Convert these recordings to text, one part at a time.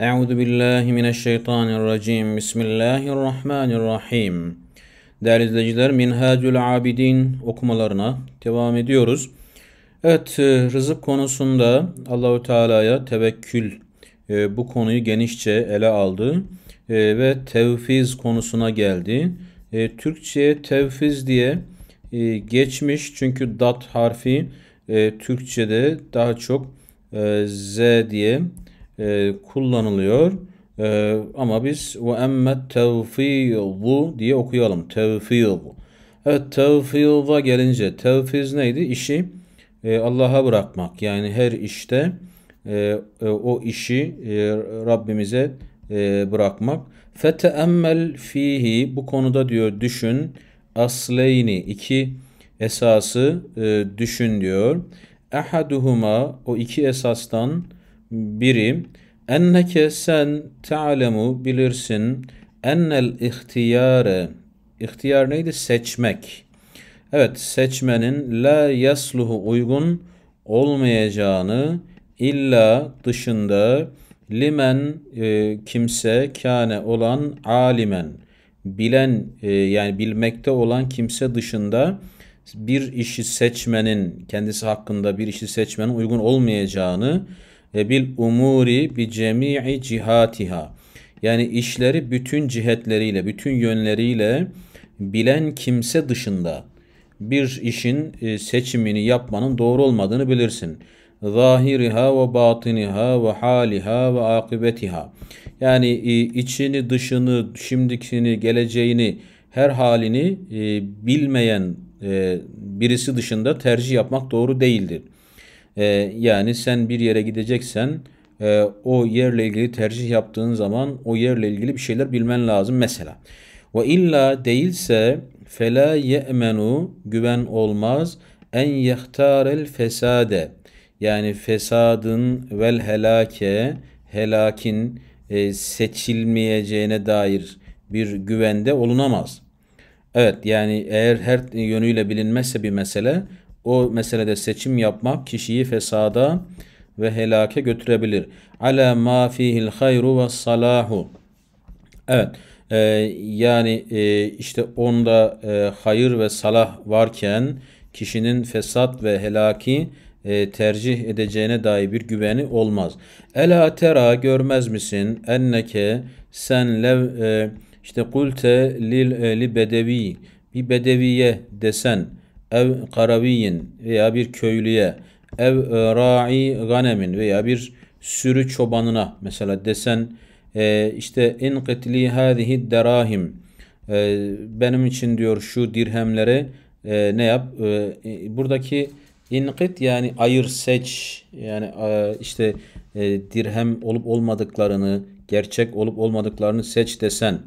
Euzu billahi mineşşeytanirracim. Bismillahirrahmanirrahim. Değerli izleyiciler Minhacül Abidin okumalarına devam ediyoruz. Evet e, rızık konusunda Allahu Teala'ya tevekkül e, bu konuyu genişçe ele aldı e, ve tevfiz konusuna geldi. Türkçe'ye tevfiz diye geçmiş çünkü dat harfi Türkçe'de daha çok z diye e, kullanılıyor. E, ama biz ve emmet tevfizu diye okuyalım. Tevfiz. Evet tevfiza gelince tevfiz neydi? İşi e, Allah'a bırakmak. Yani her işte e, e, o işi e, Rabbimize e, bırakmak. Feteemmel fihi bu konuda diyor düşün asleyni iki esası e, düşün diyor. Ehaduhuma o iki esastan biri enneke sen talemu bilirsin ennel ihtiyare ihtiyar neydi? Seçmek. Evet seçmenin la yasluhu uygun olmayacağını illa dışında limen e, kimse kâne olan alimen bilen e, yani bilmekte olan kimse dışında bir işi seçmenin kendisi hakkında bir işi seçmenin uygun olmayacağını e, bil umuri bi cemii cihatiha. Yani işleri bütün cihetleriyle, bütün yönleriyle bilen kimse dışında bir işin e, seçimini yapmanın doğru olmadığını bilirsin. Zahiriha ve batiniha ve haliha ve akıbetiha. Yani e, içini, dışını, şimdikini, geleceğini, her halini bilmeyen birisi dışında tercih yapmak doğru değildir. Ee, yani sen bir yere gideceksen e, o yerle ilgili tercih yaptığın zaman o yerle ilgili bir şeyler bilmen lazım mesela. Ve illa değilse fela ye'menu güven olmaz en yehtarel fesade yani fesadın vel helake helakin e, seçilmeyeceğine dair bir güvende olunamaz. Evet yani eğer her yönüyle bilinmezse bir mesele o meselede seçim yapmak kişiyi fesada ve helake götürebilir. Ala ma fihil hayru ve salahu. Evet. E, yani e, işte onda e, hayır ve salah varken kişinin fesat ve helaki e, tercih edeceğine dair bir güveni olmaz. Ela tera görmez misin enneke sen lev e, işte kulte lil e, li bedevi bir bedeviye desen ev karaviyin veya bir köylüye ev e, ra'i ganemin veya bir sürü çobanına mesela desen e, işte in qitli hadihi derahim e, benim için diyor şu dirhemlere ne yap e, e buradaki İnqit yani ayır seç yani e, işte e, dirhem olup olmadıklarını gerçek olup olmadıklarını seç desen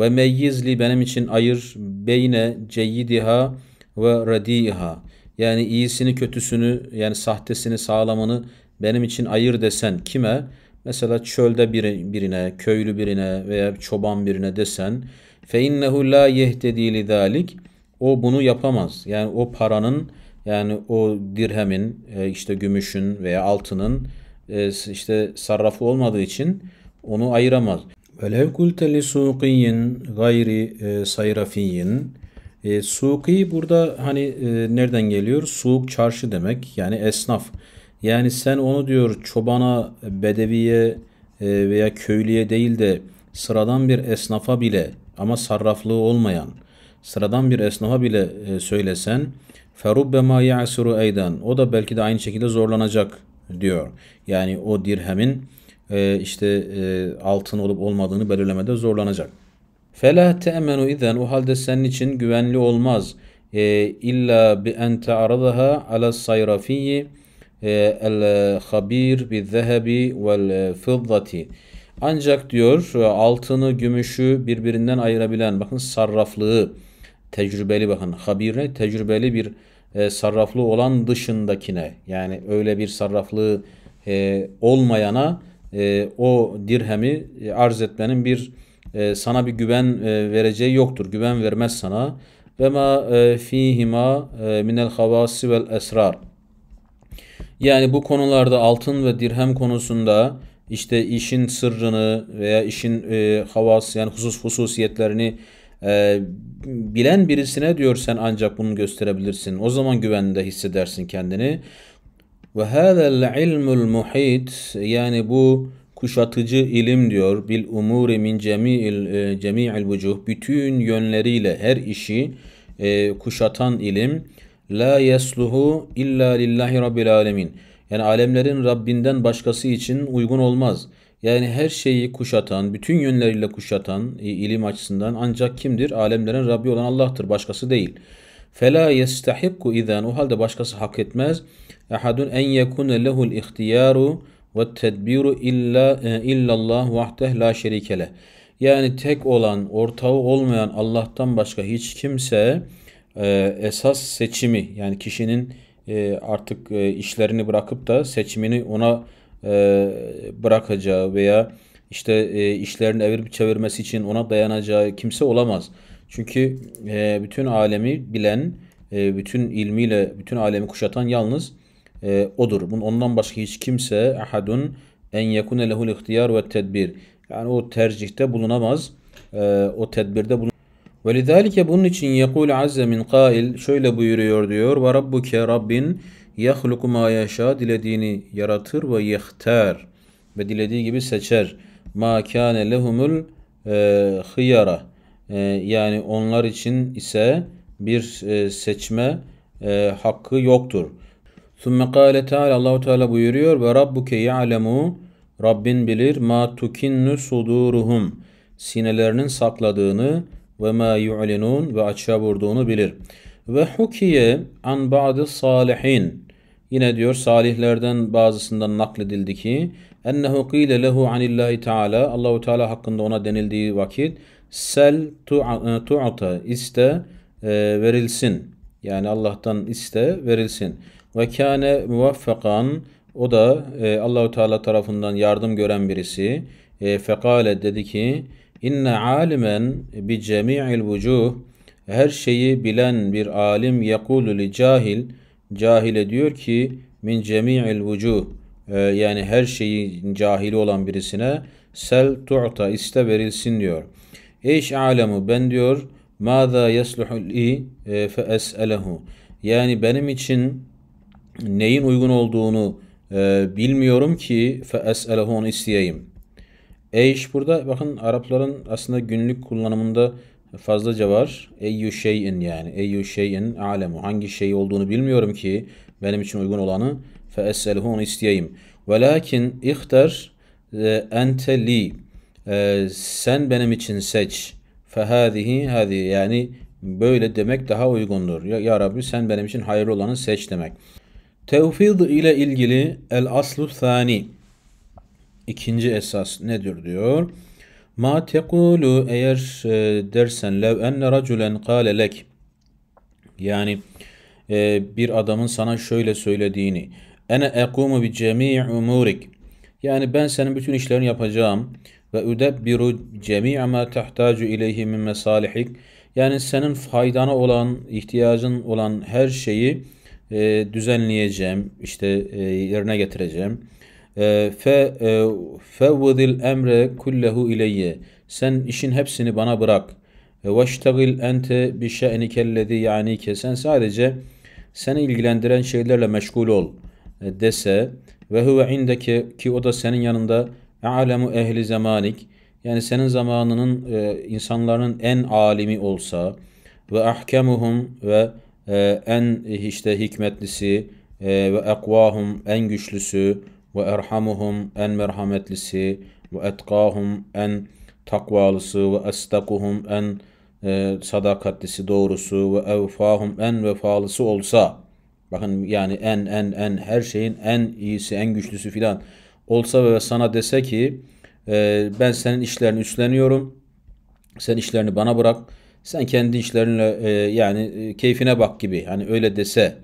ve meyyizli benim için ayır beyne ceyyidiha ve radiha yani iyisini kötüsünü yani sahtesini sağlamını benim için ayır desen kime? Mesela çölde biri, birine, köylü birine veya çoban birine desen fe innehu la yehtedi lidalik o bunu yapamaz. Yani o paranın yani o dirhemin e, işte gümüşün veya altının e, işte sarrafı olmadığı için onu ayıramaz. Velev kulte li suqiyin gayri e, sayrafiyyin e, suki burada hani e, nereden geliyor? Suuk çarşı demek yani esnaf. Yani sen onu diyor çobana, bedeviye e, veya köylüye değil de sıradan bir esnafa bile ama sarraflığı olmayan sıradan bir esnafa bile e, söylesen ferubbema ya'suru eydan o da belki de aynı şekilde zorlanacak diyor. Yani o dirhemin e, işte e, altın olup olmadığını belirlemede zorlanacak. Fela te'menu izen o halde senin için güvenli olmaz. E, illa bi en ta'aradaha ala sayrafiyi e, el habir bi zehebi vel fiddati. Ancak diyor e, altını, gümüşü birbirinden ayırabilen bakın sarraflığı tecrübeli bakın habire tecrübeli bir e, sarraflığı olan dışındakine yani öyle bir sarraflığı e, olmayana e, o dirhemi e, arz etmenin bir e, sana bir güven e, vereceği yoktur. Güven vermez sana. Ve ma e, fihima e, minel havasi vel esrar. Yani bu konularda altın ve dirhem konusunda işte işin sırrını veya işin e, havas yani husus hususiyetlerini e, bilen birisine diyor sen ancak bunu gösterebilirsin. O zaman güvende hissedersin kendini. Ve hâzel ilmul muhit yani bu kuşatıcı ilim diyor. Bil umuri min cemi'il e, cemi'il vucuh. Bütün yönleriyle her işi e, kuşatan ilim. La yesluhu illa lillahi rabbil alemin. Yani alemlerin Rabbinden başkası için uygun olmaz. Yani her şeyi kuşatan, bütün yönleriyle kuşatan e, ilim açısından ancak kimdir? Alemlerin Rabbi olan Allah'tır, başkası değil. Fela yestahibku izen o halde başkası hak etmez. Ehadun en yekune lehul ihtiyaru ve tedbiru illa e, illallah vahdeh la şerikele. Yani tek olan, ortağı olmayan Allah'tan başka hiç kimse e, esas seçimi yani kişinin e, artık e, işlerini bırakıp da seçimini ona e, bırakacağı veya işte e, işlerin evirip çevirmesi için ona dayanacağı kimse olamaz. Çünkü e, bütün alemi bilen, e, bütün ilmiyle bütün alemi kuşatan yalnız e, odur. Bunun ondan başka hiç kimse ahadun en yekune lehul ihtiyar ve tedbir. Yani o tercihte bulunamaz. E, o tedbirde bulunamaz. Velidalike bunun için yekul azze min kail şöyle buyuruyor diyor. Ve rabbuke rabbin yahluku ma yaşa dilediğini yaratır ve yehter ve dilediği gibi seçer. Ma kâne lehumul e, hıyara e, yani onlar için ise bir e, seçme e, hakkı yoktur. Sümme kâle Teala Allahu Teala buyuruyor ve rabbuke ya'lemu Rabbin bilir ma tukinnu suduruhum sinelerinin sakladığını ve ma yu'linun ve açığa vurduğunu bilir. Ve hukiye an ba'di salihin yine diyor salihlerden bazısından nakledildi ki ennehu qile lehu anillahi Teâlâ Allahu Teala hakkında ona denildiği vakit sel tu'ata e, iste e, verilsin. Yani Allah'tan iste verilsin. Ve kâne muvaffakan o da e, Allahu Teala tarafından yardım gören birisi. E, fekale dedi ki inne alimen bi cemi'il vucuh her şeyi bilen bir alim yekulu li cahil cahile diyor ki min cemi'il vucuh e, yani her şeyi cahili olan birisine sel tu'ta iste verilsin diyor. Eş alemu ben diyor maza yesluhu li e, fe es'elehu yani benim için neyin uygun olduğunu e, bilmiyorum ki feeselehu onu isteyeyim. Eyş burada bakın Arapların aslında günlük kullanımında fazlaca var. Eyyü şeyin yani. Eyyü şeyin alemu. Hangi şey olduğunu bilmiyorum ki benim için uygun olanı. Feeselehu onu isteyeyim. Velakin ihtar e, ente li. E, sen benim için seç. Fehadihi hadi yani böyle demek daha uygundur. Ya, ya Rabbi sen benim için hayırlı olanı seç demek. Tevfid ile ilgili el aslu thani ikinci esas nedir diyor. Ma tekulu eğer e, dersen lev enne raculen kâle lek yani e, bir adamın sana şöyle söylediğini ene ekumu bi cemii umurik yani ben senin bütün işlerini yapacağım ve üdebbiru cemii ma tehtacu ileyhi min mesalihik yani senin faydana olan ihtiyacın olan her şeyi e, düzenleyeceğim, işte e, yerine getireceğim. E, fe e, fevvudil emre kullehu ileyye. Sen işin hepsini bana bırak. E, veştegil ente bi şe'nikellezi yanike. Sen sadece seni ilgilendiren şeylerle meşgul ol e, dese ve huve indeki ki o da senin yanında alemu ehli zamanik yani senin zamanının e, insanların en alimi olsa ve ahkemuhum ve ee, en e, işte hikmetlisi e, ve ekvahum en güçlüsü ve erhamuhum en merhametlisi ve etkahum en takvalısı ve estakuhum en e, sadakatlisi doğrusu ve evfahum en vefalısı olsa bakın yani en en en her şeyin en iyisi en güçlüsü filan olsa ve sana dese ki ben senin işlerini üstleniyorum sen işlerini bana bırak sen kendi işlerinle e, yani e, keyfine bak gibi hani öyle dese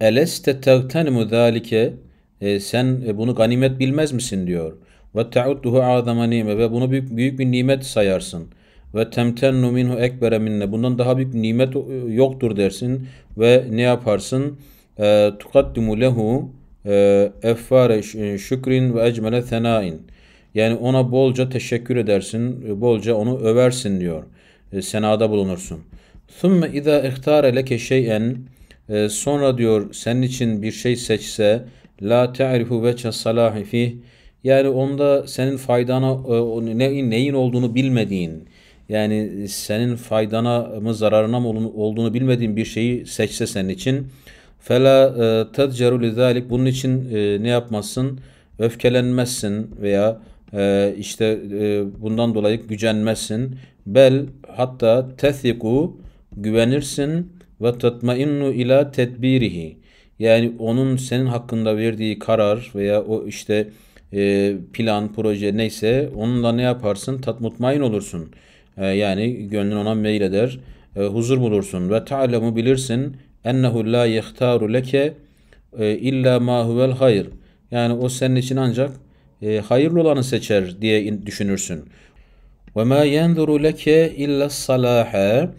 eleste tegtenimu zalike e, sen e, bunu ganimet bilmez misin diyor. Ve teudduhu azama nime ve bunu büyük, büyük bir nimet sayarsın. Ve temtennu minhu ekbere minne. Bundan daha büyük nimet e, yoktur dersin. Ve ne yaparsın? Tukaddimu lehu effare şükrin ve ecmele senain. Yani ona bolca teşekkür edersin, bolca onu översin diyor. E, senada bulunursun. ثُمَّ اِذَا اِخْتَارَ لَكَ شَيْئًا Sonra diyor senin için bir şey seçse la te'rifu veçhe salahi fih yani onda senin faydana e, ne, neyin olduğunu bilmediğin yani senin faydana mı zararına mı olduğunu bilmediğin bir şeyi seçse senin için fela e, tedceru lizalik bunun için ne yapmazsın öfkelenmezsin veya ee, işte e, bundan dolayı gücenmezsin. Bel hatta tethiku güvenirsin ve tatmainnu ila tedbirihi. Yani onun senin hakkında verdiği karar veya o işte e, plan, proje neyse onunla ne yaparsın? Tatmutmain olursun. Ee, yani gönlün ona meyleder. E, huzur bulursun. Ve ta'lemu bilirsin ennehu la yehtaru leke illa ma huvel hayır. Yani o senin için ancak e, hayırlı olanı seçer diye düşünürsün. Ve ma yenzuru leke illa salaha.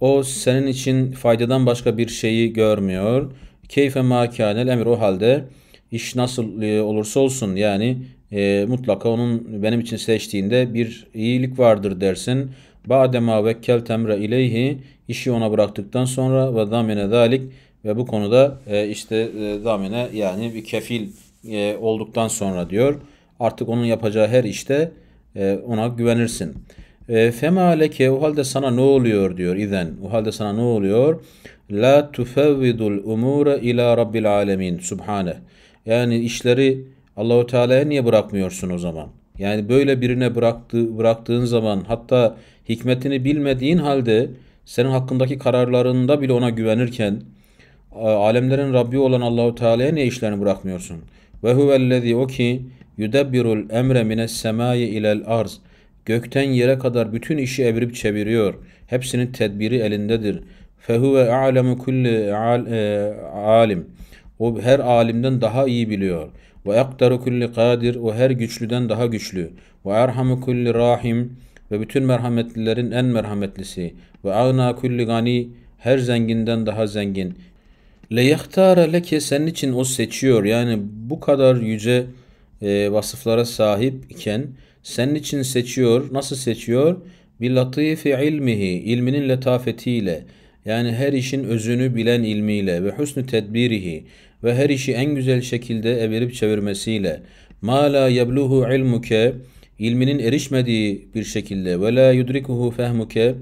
O senin için faydadan başka bir şeyi görmüyor. Keyfe ma emir o halde iş nasıl e, olursa olsun yani e, mutlaka onun benim için seçtiğinde bir iyilik vardır dersin. Badema vekkel temre ileyhi işi ona bıraktıktan sonra ve damine dalik ve bu konuda e, işte e, damine yani bir kefil e, olduktan sonra diyor. Artık onun yapacağı her işte e, ona güvenirsin. E, Fema leke o halde sana ne oluyor diyor iden, O halde sana ne oluyor? La tufevvidul umure ila rabbil alemin. Subhane. Yani işleri Allahu Teala'ya niye bırakmıyorsun o zaman? Yani böyle birine bıraktı, bıraktığın zaman hatta hikmetini bilmediğin halde senin hakkındaki kararlarında bile ona güvenirken alemlerin Rabbi olan Allahu Teala'ya niye işlerini bırakmıyorsun? Ve huvellezî o ki Yudebbirul emre mines semai ilel arz. Gökten yere kadar bütün işi evirip çeviriyor. Hepsinin tedbiri elindedir. Fehuve a'lemu kulli alim. E, o her alimden daha iyi biliyor. Ve yaktaru kulli kadir. O her güçlüden daha güçlü. Ve erhamu kulli rahim. Ve bütün merhametlilerin en merhametlisi. Ve agna kulli gani. Her zenginden daha zengin. Le yehtara leke senin için o seçiyor. Yani bu kadar yüce e, vasıflara sahip iken senin için seçiyor. Nasıl seçiyor? Bi latifi ilmihi, ilminin letafetiyle. Yani her işin özünü bilen ilmiyle ve husnü tedbirihi ve her işi en güzel şekilde evirip çevirmesiyle. Ma la yebluhu ilmuke, ilminin erişmediği bir şekilde ve la yudrikuhu fehmuke,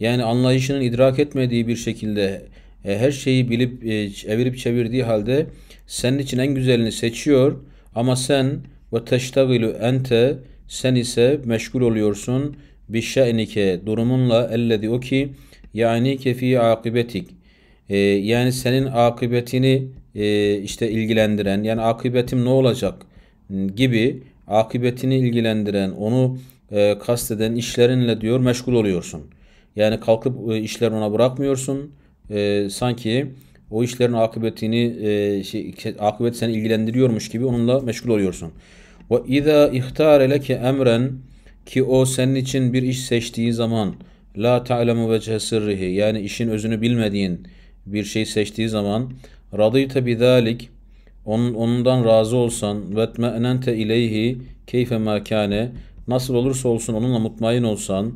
yani anlayışının idrak etmediği bir şekilde e, her şeyi bilip e, evirip çevirdiği halde senin için en güzelini seçiyor.'' Ama sen ve teştagilu ente sen ise meşgul oluyorsun bir şe'nike durumunla elledi o ki yani kefi akıbetik e, ee, yani senin akıbetini e, işte ilgilendiren yani akıbetim ne olacak hmm, gibi akıbetini ilgilendiren onu e, kasteden işlerinle diyor meşgul oluyorsun. Yani kalkıp e, işler ona bırakmıyorsun. E, sanki o işlerin akıbetini e, şey, akıbet seni ilgilendiriyormuş gibi onunla meşgul oluyorsun. Ve izâ ihtâre ki emren ki o senin için bir iş seçtiği zaman la ta'lemu ve sırrihi yani işin özünü bilmediğin bir şey seçtiği zaman radıyte bidalik onun, ondan razı olsan ve te ileyhi keyfe mâkâne nasıl olursa olsun onunla mutmain olsan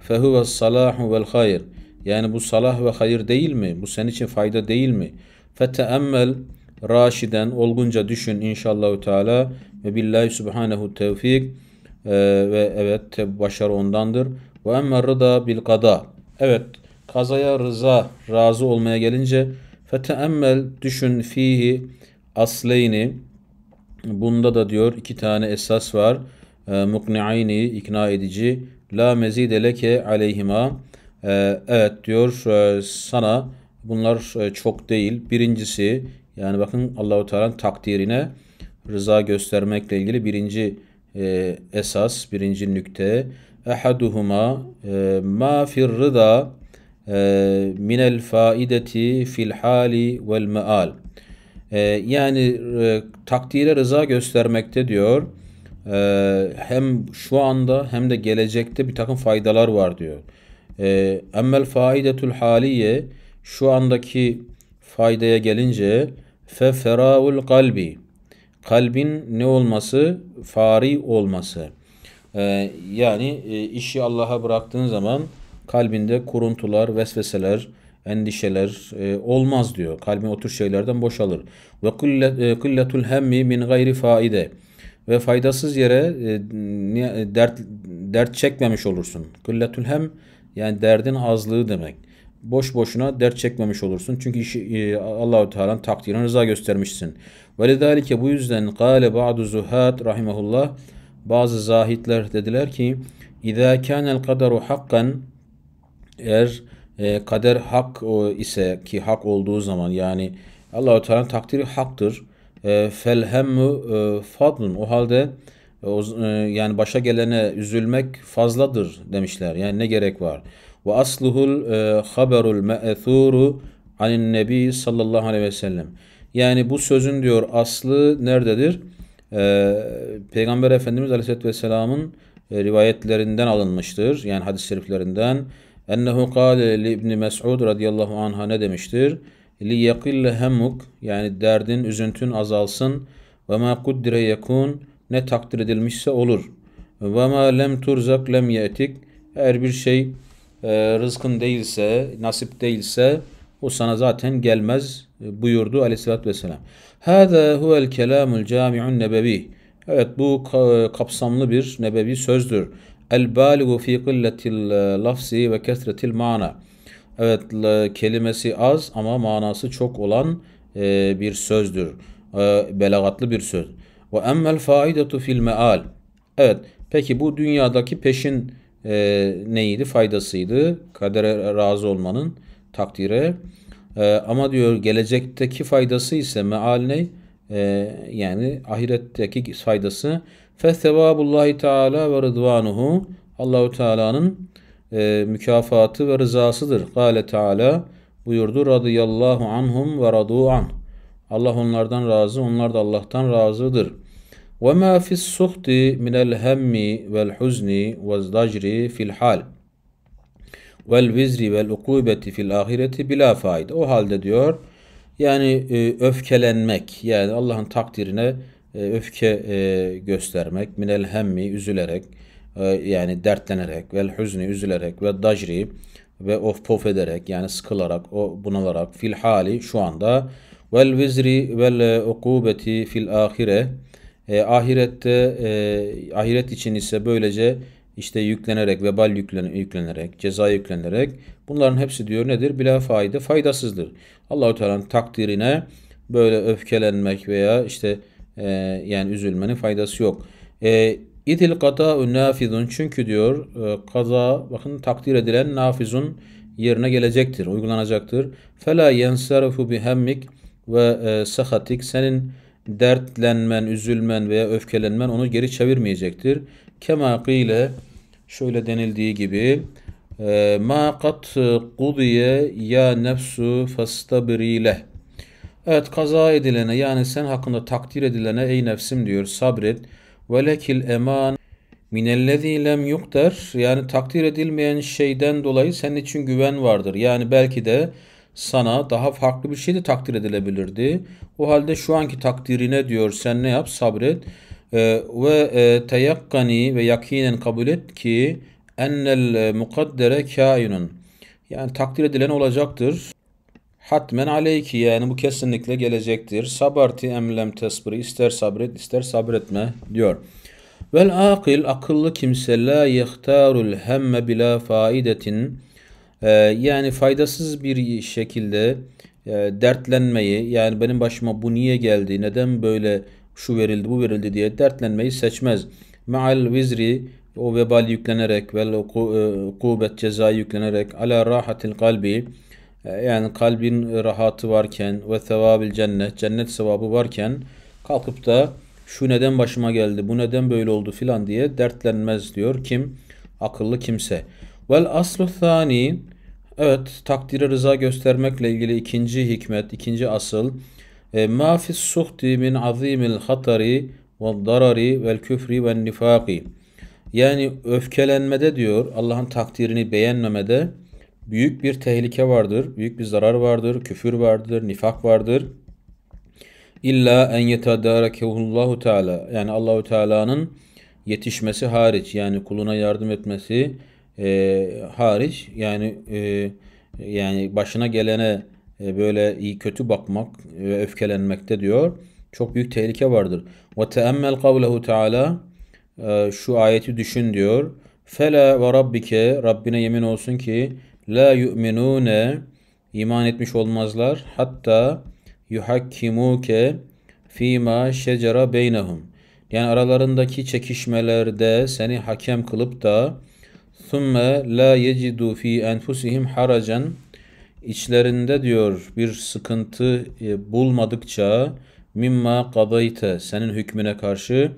fehuve salahu vel hayr.'' Yani bu salah ve hayır değil mi? Bu senin için fayda değil mi? Feteemmel raşiden olgunca düşün inşallahü teala ve billahi subhanehu tevfik ee, ve evet başarı ondandır. Ve emme rıda bil kada. Evet kazaya rıza razı olmaya gelince feteemmel düşün fihi asleyni bunda da diyor iki tane esas var. E, mukni'ayni ikna edici la mezide leke aleyhima ee, evet diyor e, sana bunlar e, çok değil. Birincisi yani bakın Allahu Teala'nın takdirine rıza göstermekle ilgili birinci e, esas, birinci nükte ehaduhuma e, ma fir rıda e, minel faideti fil hali vel meal. yani takdire rıza göstermekte diyor. hem şu anda hem de gelecekte bir takım faydalar var diyor. E, ee, emmel faidetul haliye şu andaki faydaya gelince fe feraul kalbi kalbin ne olması? Fari olması. Ee, yani e, işi Allah'a bıraktığın zaman kalbinde kuruntular, vesveseler, endişeler e, olmaz diyor. Kalbin otur şeylerden boşalır. Ve kılletul e, hemmi min gayri faide. Ve faydasız yere dert dert çekmemiş olursun. Kılletul hem yani derdin azlığı demek. Boş boşuna dert çekmemiş olursun. Çünkü işi e, Allahu Teala'nın takdirine rıza göstermişsin. Ve lidalike bu yüzden gale ba'du zuhat rahimehullah bazı zahitler dediler ki İza kana'l kadaru hakkan eğer e, kader hak e, ise ki hak olduğu zaman yani Allahu Teala'nın takdiri haktır. E, felhemmu e, fadlun o halde e, o, e, yani başa gelene üzülmek fazladır demişler. Yani ne gerek var? Ve asluhul e, haberul me'thuru anin nebi sallallahu aleyhi ve sellem. Yani bu sözün diyor aslı nerededir? Ee, Peygamber Efendimiz aleyhisselatü vesselamın e, rivayetlerinden alınmıştır. Yani hadis-i şeriflerinden. Ennehu kâle li ibni Mes'ud radıyallahu anha ne demiştir? Li yekille hemmuk yani derdin, üzüntün azalsın ve ma kuddire yekun ne takdir edilmişse olur. Ve ma lem turzak lem yetik. Eğer bir şey e, rızkın değilse, nasip değilse o sana zaten gelmez e, buyurdu aleyhissalatü vesselam. Hâzâ huvel kelâmul câmi'un nebevi. Evet bu kapsamlı bir nebevi sözdür. El bâligu fî qilletil e, lafzi ve kesretil mana. Evet kelimesi az ama manası çok olan e, bir sözdür. Belagatlı bir söz. Ve emmel faidetu fil meal. Evet. Peki bu dünyadaki peşin e, neydi? Faydasıydı. Kadere razı olmanın takdire. E, ama diyor gelecekteki faydası ise meal ne? E, yani ahiretteki faydası. Fesevabullahi Teala ve rıdvanuhu. Allahu Teala'nın e, mükafatı ve rızasıdır. Kale Teala buyurdu radıyallahu anhum ve radu anh. Allah onlardan razı, onlar da Allah'tan razıdır. وَمَا فِي السُّخْتِ مِنَ minel وَالْحُزْنِ vel فِي الْحَالِ dacri fil فِي vel vizri vel O halde diyor yani e, öfkelenmek yani Allah'ın takdirine e, öfke e, göstermek minel hemmi üzülerek yani dertlenerek vel hüzni üzülerek ve dajri ve of pof ederek yani sıkılarak o bunalarak fil hali şu anda Vel vizri vel e, ukubeti fil ahire. E, ahirette e, ahiret için ise böylece işte yüklenerek, vebal yüklen, yüklenerek, ceza yüklenerek bunların hepsi diyor nedir? Bila faide, faydasızdır. Allahu Teala'nın takdirine böyle öfkelenmek veya işte e, yani üzülmenin faydası yok. E, İdil kata nafizun çünkü diyor e, kaza bakın takdir edilen nafizun yerine gelecektir, uygulanacaktır. Fela yensarufu bihemmik ve e, sahatik senin dertlenmen, üzülmen veya öfkelenmen onu geri çevirmeyecektir. Kema ile şöyle denildiği gibi e, ma kat kudiye ya nefsu fastabrile. Evet kaza edilene yani sen hakkında takdir edilene ey nefsim diyor sabret. Velekil eman minellezî lem yukter yani takdir edilmeyen şeyden dolayı senin için güven vardır. Yani belki de sana daha farklı bir şey de takdir edilebilirdi. O halde şu anki takdirine diyor sen ne yap sabret ee, ve e, teyakkani ve yakinen kabul et ki ennel mukaddere kainun yani takdir edilen olacaktır. Hatmen aleyki yani bu kesinlikle gelecektir. Sabarti emlem tesbiri ister sabret ister sabretme diyor. Vel akil akıllı kimse la yehtarul hemme bila faidetin ee, yani faydasız bir şekilde e, dertlenmeyi yani benim başıma bu niye geldi, neden böyle şu verildi, bu verildi diye dertlenmeyi seçmez. Meal vizri o vebal yüklenerek ve kubet e, ceza yüklenerek ala rahatil kalbi e, yani kalbin rahatı varken ve sevabil cennet cennet sevabı varken kalkıp da şu neden başıma geldi bu neden böyle oldu filan diye dertlenmez diyor kim akıllı kimse. Vel aslu thani Evet takdiri rıza göstermekle ilgili ikinci hikmet, ikinci asıl. E, Ma fis suhti min azimil hatari ve darari vel küfri ve nifaki. Yani öfkelenmede diyor Allah'ın takdirini beğenmemede büyük bir tehlike vardır, büyük bir zarar vardır, küfür vardır, nifak vardır. İlla en yetedârekehullahu teala. Yani Allahu Teala'nın yetişmesi hariç yani kuluna yardım etmesi e, hariç yani e, yani başına gelene e, böyle iyi kötü bakmak ve öfkelenmekte diyor. Çok büyük tehlike vardır. Ve teemmel kavlehu teala şu ayeti düşün diyor. Fela ve rabbike Rabbine yemin olsun ki la yu'minune iman etmiş olmazlar hatta yuhakkimuke fima şecera beynehum. Yani aralarındaki çekişmelerde seni hakem kılıp da ثُمَّ لَا يَجِدُوا ف۪ي اَنْفُسِهِمْ حَرَجًا İçlerinde diyor bir sıkıntı e, bulmadıkça mimma kadayte senin hükmüne karşı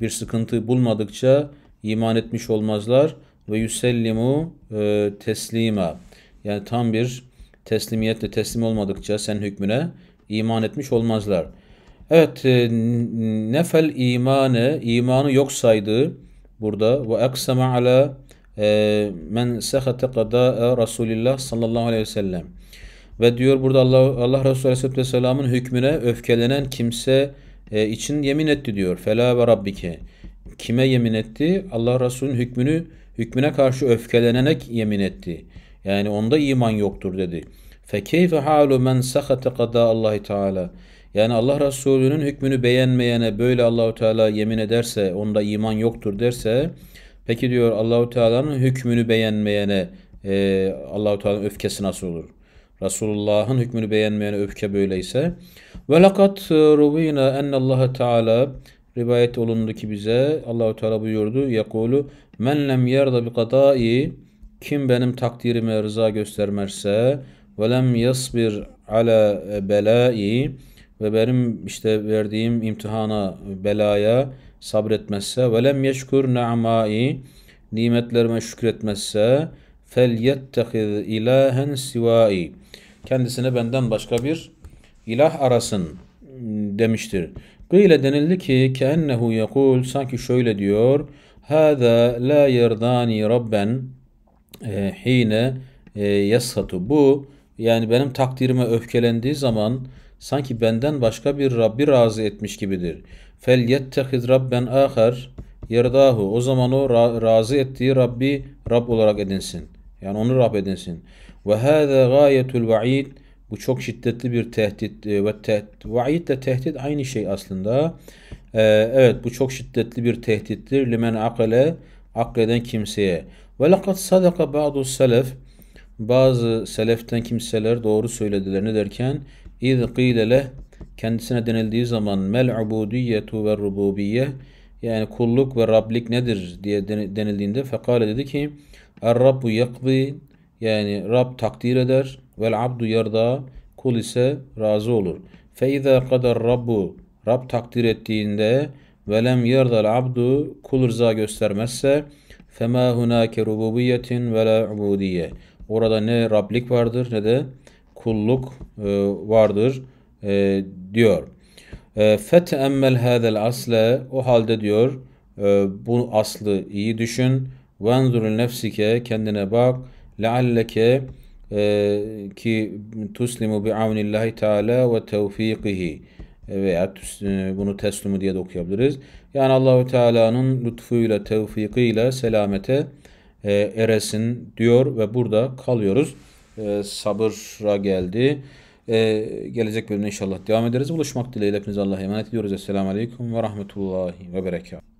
bir sıkıntı bulmadıkça iman etmiş olmazlar ve yüsellimu e, teslima yani tam bir teslimiyetle teslim olmadıkça senin hükmüne iman etmiş olmazlar. Evet e, nefel imanı imanı yok saydı burada ve eksema ala ee, men sehate kada e, Resulillah sallallahu aleyhi ve sellem. Ve diyor burada Allah, Allah Resulü aleyhisselatü vesselamın hükmüne öfkelenen kimse e, için yemin etti diyor. Fela ve rabbike. Kime yemin etti? Allah Resulü'nün hükmünü hükmüne karşı öfkelenenek yemin etti. Yani onda iman yoktur dedi. Fekeyfe halu men sahate kada Allahi Teala. Yani Allah Resulü'nün hükmünü beğenmeyene böyle Allahu Teala yemin ederse onda iman yoktur derse Peki diyor Allahu Teala'nın hükmünü beğenmeyene e, Allahu Teala'nın öfkesi nasıl olur? Resulullah'ın hükmünü beğenmeyene öfke böyleyse ve lakat rubina en Allah Teala rivayet olundu ki bize Allahu Teala buyurdu yakulu men lem yerda bi kadai kim benim takdirime rıza göstermezse ve lem yasbir ala belai ve benim işte verdiğim imtihana belaya sabretmezse ve lem yeşkur na'mai nimetlerime şükretmezse fel yettehiz ilahen sivai kendisine benden başka bir ilah arasın ıı, demiştir. Gıyle denildi ki keennehu yekul sanki şöyle diyor. Hâzâ la yerdâni rabben hine e, e Bu yani benim takdirime öfkelendiği zaman sanki benden başka bir Rabbi razı etmiş gibidir fel yettehiz rabben ahar yerdahu. O zaman o razı ettiği Rabbi Rab olarak edinsin. Yani onu Rab edinsin. Ve hâze gâyetul va'id. Bu çok şiddetli bir tehdit e, ve tehdit. Vaid de tehdit aynı şey aslında. Ee, evet bu çok şiddetli bir tehdittir. Limen akale akleden kimseye. Ve lekad sadaka ba'du selef bazı seleften kimseler doğru söyledilerini derken iz qile leh kendisine denildiği zaman mel ubudiyetu ve rububiye yani kulluk ve Rablik nedir diye denildiğinde fekale dedi ki Er-Rabbu yakdi yani Rab takdir eder vel abdu yarda kul ise razı olur. Fe izâ kadar Rabbu Rab takdir ettiğinde velem yardal abdu kul rıza göstermezse fema hunake rububiyetin ve la ubudiye. Orada ne Rablik vardır ne de kulluk e, vardır e, diyor. E, Fet emmel hadel asle o halde diyor e, bu aslı iyi düşün. Venzurul nefsike kendine bak. Lealleke e, ki tuslimu bi avnillahi teala ve tevfikihi e, veya e, bunu teslimu diye de okuyabiliriz. Yani Allahu Teala'nın lütfuyla, tevfikiyle selamete e, eresin diyor ve burada kalıyoruz. E, sabıra geldi. Ee, gelecek bölümde inşallah devam ederiz. Buluşmak dileğiyle hepinize Allah'a emanet ediyoruz. Esselamu Aleyküm ve Rahmetullahi ve Berekatuhu.